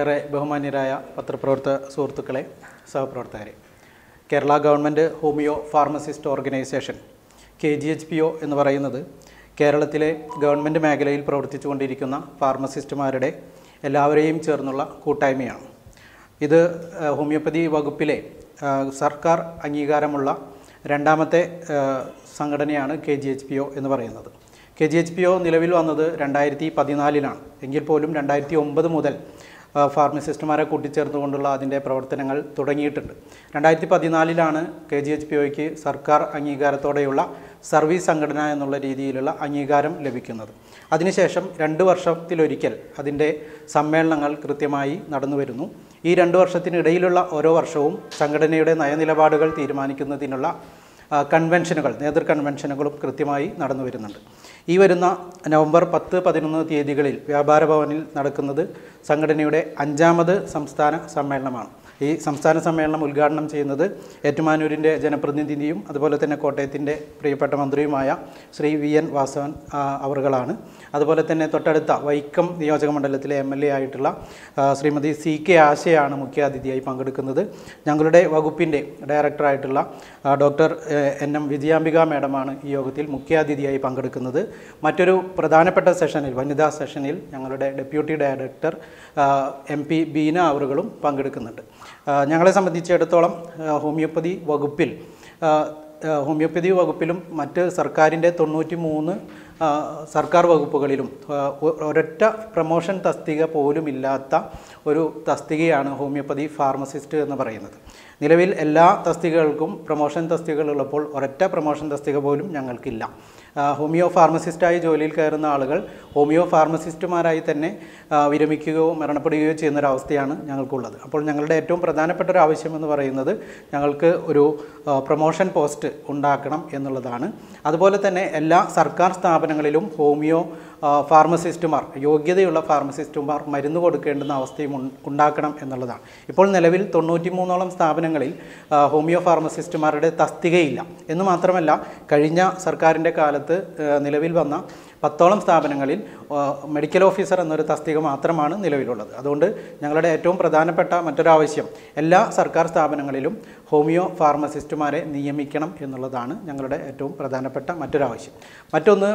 ഏറെ ബഹുമാന്യരായ പത്രപ്രവർത്തക സുഹൃത്തുക്കളെ സഹപ്രവർത്തകരെ Kerala government homeo pharmacist organisation K G H P O എന്ന് പറയുന്നത് കേരളത്തിലെ ഗവൺമെൻറ് മേഖലയിൽ പ്രവർത്തിച്ചുകൊണ്ടിരിക്കുന്ന ഫാർമസിസ്റ്റുമാരുടെ എല്ലാവരെയും ചേർന്നുള്ള കൂട്ടായ്മയാണ് ഇത് ഹോമിയോപ്പതി വകുപ്പിലെ സർക്കാർ അംഗീകാരമുള്ള രണ്ടാമത്തെ സംഘടനയാണ് K G H P O എന്ന് പറയുന്നത് K G H P O നിലവിൽ വന്നത് രണ്ടായിരത്തി പതിനാലിലാണ് എങ്കിൽ പോലും രണ്ടായിരത്തി ഒമ്പത് മുതൽ ഫാർമസിസ്റ്റുമാരെ കൂട്ടിച്ചേർത്തുകൊണ്ടുള്ള അതിൻ്റെ പ്രവർത്തനങ്ങൾ തുടങ്ങിയിട്ടുണ്ട് രണ്ടായിരത്തി പതിനാലിലാണ് കെ ജി എച്ച് പി ഒയ്ക്ക് സർക്കാർ അംഗീകാരത്തോടെയുള്ള സർവീസ് സംഘടന എന്നുള്ള രീതിയിലുള്ള അംഗീകാരം ലഭിക്കുന്നത് അതിനുശേഷം രണ്ട് വർഷത്തിലൊരിക്കൽ അതിൻ്റെ സമ്മേളനങ്ങൾ കൃത്യമായി നടന്നു വരുന്നു ഈ രണ്ട് വർഷത്തിനിടയിലുള്ള ഓരോ വർഷവും സംഘടനയുടെ നയനിലപാടുകൾ തീരുമാനിക്കുന്നതിനുള്ള കൺവെൻഷനുകൾ നേതൃ കൺവെൻഷനുകളും കൃത്യമായി നടന്നു വരുന്നുണ്ട് ഈ വരുന്ന നവംബർ പത്ത് പതിനൊന്ന് തീയതികളിൽ വ്യാപാര ഭവനിൽ നടക്കുന്നത് സംഘടനയുടെ അഞ്ചാമത് സംസ്ഥാന സമ്മേളനമാണ് ഈ സംസ്ഥാന സമ്മേളനം ഉദ്ഘാടനം ചെയ്യുന്നത് ഏറ്റുമാനൂരിൻ്റെ ജനപ്രതിനിധിയും അതുപോലെ തന്നെ കോട്ടയത്തിൻ്റെ പ്രിയപ്പെട്ട മന്ത്രിയുമായ ശ്രീ വി എൻ വാസവൻ അവർകളാണ് അതുപോലെ തന്നെ തൊട്ടടുത്ത വൈക്കം നിയോജക മണ്ഡലത്തിലെ എം എൽ എ ആയിട്ടുള്ള ശ്രീമതി സി കെ ആശയാണ് മുഖ്യാതിഥിയായി പങ്കെടുക്കുന്നത് ഞങ്ങളുടെ വകുപ്പിൻ്റെ ഡയറക്ടറായിട്ടുള്ള ഡോക്ടർ എൻ എം വിജയാംബിക മാഡമാണ് ഈ യോഗത്തിൽ മുഖ്യാതിഥിയായി പങ്കെടുക്കുന്നത് മറ്റൊരു പ്രധാനപ്പെട്ട സെഷനിൽ വനിതാ സെഷനിൽ ഞങ്ങളുടെ deputy director M P Beena അവറുകളും പങ്കെടുക്കുന്നുണ്ട് ഞങ്ങളെ സംബന്ധിച്ചിടത്തോളം ഹോമിയോപ്പതി വകുപ്പിൽ ഹോമിയോപ്പതി വകുപ്പിലും മറ്റ് സർക്കാരിൻ്റെ തൊണ്ണൂറ്റി മൂന്ന് സർക്കാർ വകുപ്പുകളിലും ഒരൊറ്റ പ്രൊമോഷൻ തസ്തിക പോലും ഇല്ലാത്ത ഒരു തസ്തികയാണ് ഹോമിയോപ്പതി ഫാർമസിസ്റ്റ് എന്ന് പറയുന്നത് നിലവിൽ എല്ലാ തസ്തികകൾക്കും പ്രൊമോഷൻ തസ്തികകൾ ഉള്ളപ്പോൾ ഒരൊറ്റ പ്രൊമോഷൻ തസ്തിക പോലും ഞങ്ങൾക്കില്ല ഹോമിയോ ഫാർമസിസ്റ്റായി ജോലിയിൽ കയറുന്ന ആളുകൾ ഹോമിയോ ഫാർമസിസ്റ്റുമാരായി തന്നെ വിരമിക്കുകയോ മരണപ്പെടുകയോ അവസ്ഥയാണ് ഞങ്ങൾക്കുള്ളത് അപ്പോൾ ഞങ്ങളുടെ ഏറ്റവും പ്രധാനപ്പെട്ട ഒരു ആവശ്യമെന്ന് പറയുന്നത് ഞങ്ങൾക്ക് ഒരു പ്രൊമോഷൻ പോസ്റ്റ് ഉണ്ടാക്കണം എന്നുള്ളതാണ് അതുപോലെ തന്നെ എല്ലാ സർക്കാർ സ്ഥാപനങ്ങളിലും ഹോമിയോ ഫാർമസിസ്റ്റുമാർ യോഗ്യതയുള്ള ഫാർമസിസ്റ്റുമാർ മരുന്ന് കൊടുക്കേണ്ടുന്ന അവസ്ഥയും ഉണ്ടാക്കണം എന്നുള്ളതാണ് ഇപ്പോൾ നിലവിൽ തൊണ്ണൂറ്റി മൂന്നോളം സ്ഥാപനങ്ങളിൽ ഹോമിയോ ഫാർമസിസ്റ്റുമാരുടെ തസ്തികയില്ല എന്ന് മാത്രമല്ല കഴിഞ്ഞ സർക്കാരിൻ്റെ കാലത്ത് നിലവിൽ വന്ന പത്തോളം സ്ഥാപനങ്ങളിൽ മെഡിക്കൽ ഓഫീസർ എന്നൊരു തസ്തിക മാത്രമാണ് നിലവിലുള്ളത് അതുകൊണ്ട് ഞങ്ങളുടെ ഏറ്റവും പ്രധാനപ്പെട്ട മറ്റൊരാവശ്യം എല്ലാ സർക്കാർ സ്ഥാപനങ്ങളിലും ഹോമിയോ ഫാർമസിസ്റ്റുമാരെ നിയമിക്കണം എന്നുള്ളതാണ് ഞങ്ങളുടെ ഏറ്റവും പ്രധാനപ്പെട്ട മറ്റൊരാവശ്യം മറ്റൊന്ന്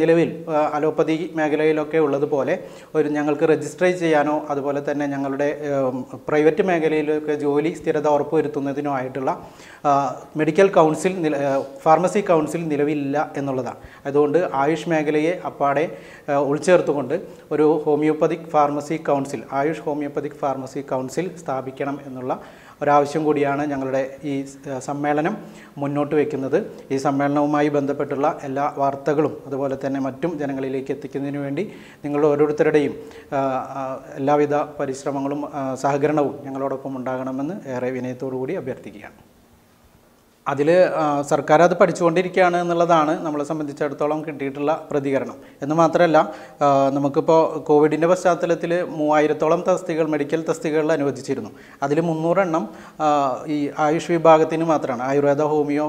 നിലവിൽ അലോപ്പതി മേഖലയിലൊക്കെ ഉള്ളതുപോലെ ഒരു ഞങ്ങൾക്ക് രജിസ്റ്റർ ചെയ്യാനോ അതുപോലെ തന്നെ ഞങ്ങളുടെ പ്രൈവറ്റ് മേഖലയിലൊക്കെ ജോലി സ്ഥിരത ഉറപ്പുവരുത്തുന്നതിനോ ആയിട്ടുള്ള മെഡിക്കൽ കൗൺസിൽ ഫാർമസി കൗൺസിൽ നിലവിലില്ല എന്നുള്ളതാണ് അതുകൊണ്ട് ആയുഷ് മേഖലയെ അപ്പാടെ ഉൾച്ചേർത്തുകൊണ്ട് ഒരു homoeopathic pharmacy council AYUSH homoeopathic pharmacy council സ്ഥാപിക്കണം എന്നുള്ള ഒരാവശ്യം കൂടിയാണ് ഞങ്ങളുടെ ഈ സമ്മേളനം മുന്നോട്ട് വയ്ക്കുന്നത് ഈ സമ്മേളനവുമായി ബന്ധപ്പെട്ടുള്ള എല്ലാ വാർത്തകളും അതുപോലെ തന്നെ മറ്റും ജനങ്ങളിലേക്ക് എത്തിക്കുന്നതിന് വേണ്ടി നിങ്ങൾ ഓരോരുത്തരുടെയും എല്ലാവിധ പരിശ്രമങ്ങളും സഹകരണവും ഞങ്ങളോടൊപ്പം ഉണ്ടാകണമെന്ന് ഏറെ വിനയത്തോടു കൂടി അഭ്യർത്ഥിക്കുകയാണ് അതിൽ സർക്കാർ അത് പഠിച്ചുകൊണ്ടിരിക്കുകയാണ് എന്നുള്ളതാണ് നമ്മളെ സംബന്ധിച്ചിടത്തോളം കിട്ടിയിട്ടുള്ള പ്രതികരണം എന്ന് മാത്രമല്ല നമുക്കിപ്പോൾ കോവിഡിൻ്റെ പശ്ചാത്തലത്തിൽ മൂവായിരത്തോളം തസ്തികൾ മെഡിക്കൽ തസ്തികകളിൽ അനുവദിച്ചിരുന്നു അതിൽ മുന്നൂറെണ്ണം ഈ ആയുഷ് വിഭാഗത്തിന് മാത്രമാണ് ആയുർവേദ ഹോമിയോ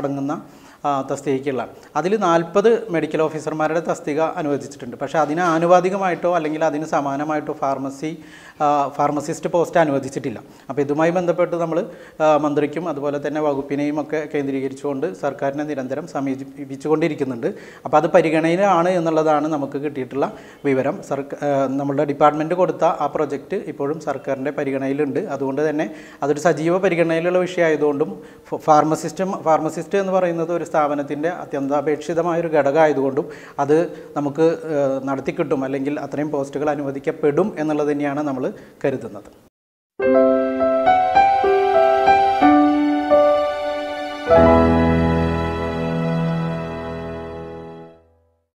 അടങ്ങുന്ന തസ്തികയ്ക്കുള്ള അതിൽ നാൽപ്പത് മെഡിക്കൽ ഓഫീസർമാരുടെ തസ്തിക അനുവദിച്ചിട്ടുണ്ട് പക്ഷേ അതിന് ആനുപാതികമായിട്ടോ അല്ലെങ്കിൽ അതിന് സമാനമായിട്ടോ ഫാർമസി ഫാർമസിസ്റ്റ് പോസ്റ്റ് അനുവദിച്ചിട്ടില്ല അപ്പോൾ ഇതുമായി ബന്ധപ്പെട്ട് നമ്മൾ മന്ത്രിക്കും അതുപോലെ തന്നെ വകുപ്പിനെയും ഒക്കെ കേന്ദ്രീകരിച്ചുകൊണ്ട് സർക്കാരിനെ നിരന്തരം സമീപിച്ചുകൊണ്ടിരിക്കുന്നുണ്ട് അപ്പോൾ അത് പരിഗണനയിലാണ് എന്നുള്ളതാണ് നമുക്ക് കിട്ടിയിട്ടുള്ള വിവരം സർക്കാർ നമ്മളുടെ ഡിപ്പാർട്ട്മെൻറ്റ് കൊടുത്ത ആ പ്രൊജക്റ്റ് ഇപ്പോഴും സർക്കാരിൻ്റെ പരിഗണനയിലുണ്ട് അതുകൊണ്ട് തന്നെ അതൊരു സജീവ പരിഗണനയിലുള്ള വിഷയമായതുകൊണ്ടും ഫാർമസിസ്റ്റും ഫാർമസിസ്റ്റ് എന്ന് പറയുന്നത് ഒരു സ്ഥാപനത്തിൻ്റെ അത്യന്താപേക്ഷിതമായൊരു ഘടകമായതുകൊണ്ടും അത് നമുക്ക് നടത്തിക്കിട്ടും അല്ലെങ്കിൽ അത്രയും പോസ്റ്റുകൾ അനുവദിക്കപ്പെടും എന്നുള്ളത് തന്നെയാണ് നമ്മൾ കരുതുന്നത്